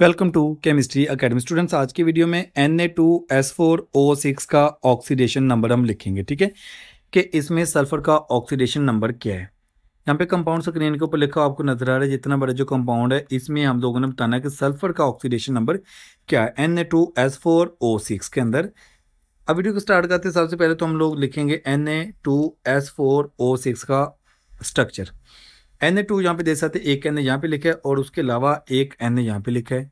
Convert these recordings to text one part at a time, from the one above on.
welcome to chemistry academy students आज की video में N A two S four O six का oxidation number हम लिखेंगे ठीक है कि इसमें सल्फर का ऑक्सीडेशन नंबर क्या है यहाँ पे कंपाउंड स्क्रीन के ऊपर लिखा आपको नजर आ रहा है जितना बड़ा जो कंपाउंड है इसमें हम लोगों ने बताना है कि सल्फर का ऑक्सीडेशन नंबर क्या है N A two S four O six के अंदर अब वीडियो को स्टार्ट करते हैं सबसे पहले तो हम लोग लिखेंगे N A two S four O six का स्ट्रक्चर एन ए टू यहाँ पे दे सकते एक एन ए यहाँ पे लिखा है और उसके अलावा एक एन ए यहाँ पे लिखा है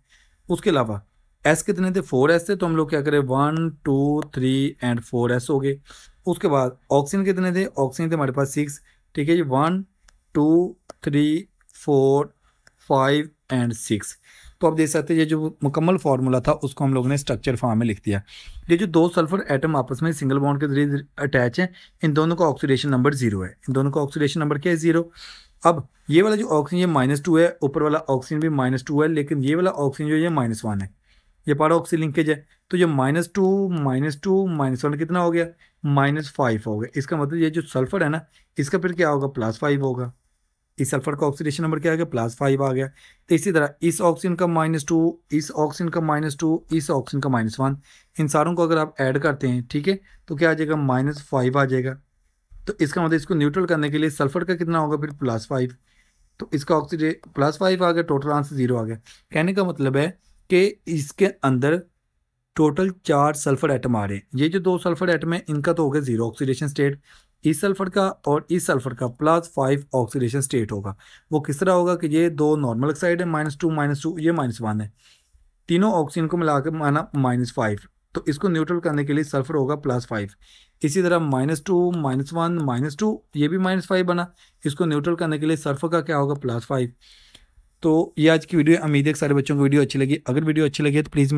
उसके अलावा एस कितने थे फोर एस थे तो हम लोग क्या करें one two three and four S हो गए उसके बाद ऑक्सीजन कितने थे ऑक्सीजन थे हमारे पास सिक्स ठीक है जी one two three four five and six तो आप देख सकते हैं ये जो मुकम्मल फार्मूला था उसको हम लोगों ने स्ट्रक्चर फॉर्म में लिख दिया ये जो दो सल्फर एटम आपस में सिंगल बॉन्ड के जरिए अटैच हैं इन दोनों का ऑक्सीडेशन नंबर जीरो है इन दोनों का ऑक्सीडेशन नंबर क्या है जीरो अब ये वाला जो ऑक्सीजन ये माइनस टू है ऊपर वाला ऑक्सीजन भी माइनस टू है लेकिन ये वाला ऑक्सीजन जो ये माइनस वन है ये पारा ऑक्सी लिंकेज है तो ये minus two minus two minus one कितना हो गया माइनस फाइव हो गया इसका मतलब ये जो सल्फर है ना इसका फिर क्या होगा प्लस फाइव होगा इस सल्फर का ऑक्सीडेशन नंबर क्या आ गया प्लस फाइव आ गया तो इसी तरह इस ऑक्सीजन का माइनस टू इस ऑक्सीजन का माइनस टू इस ऑक्सीजन का माइनस वन इन सारों को अगर आप ऐड करते हैं ठीक है तो क्या आ जाएगा माइनस फाइव आ जाएगा तो इसका मतलब इसको न्यूट्रल करने के लिए सल्फर का कितना होगा फिर प्लस फाइव तो इसका ऑक्सीजन प्लस फाइव आ गया टोटल आंसर जीरो आ गया कहने का मतलब है कि इसके अंदर टोटल चार सल्फर एटम आ रहे हैं ये जो दो सल्फर एटम है इनका तो हो गया जीरो ऑक्सीडेशन स्टेट इस सल्फर का और इस सल्फर का प्लस फाइव ऑक्सीडेशन स्टेट होगा वो किस तरह होगा कि ये दो नॉर्मल ऑक्साइड है माइनस टू माइनस टू ये माइनस वन है तीनों ऑक्सीजन को मिलाकर माना माइनस फाइव तो इसको न्यूट्रल करने के लिए सल्फर होगा प्लस फाइव इसी तरह minus two minus one minus two ये भी माइनस फाइव बना इसको न्यूट्रल करने के लिए सर्फ का क्या होगा प्लस फाइव तो ये आज की वीडियो उम्मीद है सारे बच्चों को वीडियो अच्छी लगी अगर वीडियो अच्छी लगी तो प्लीज़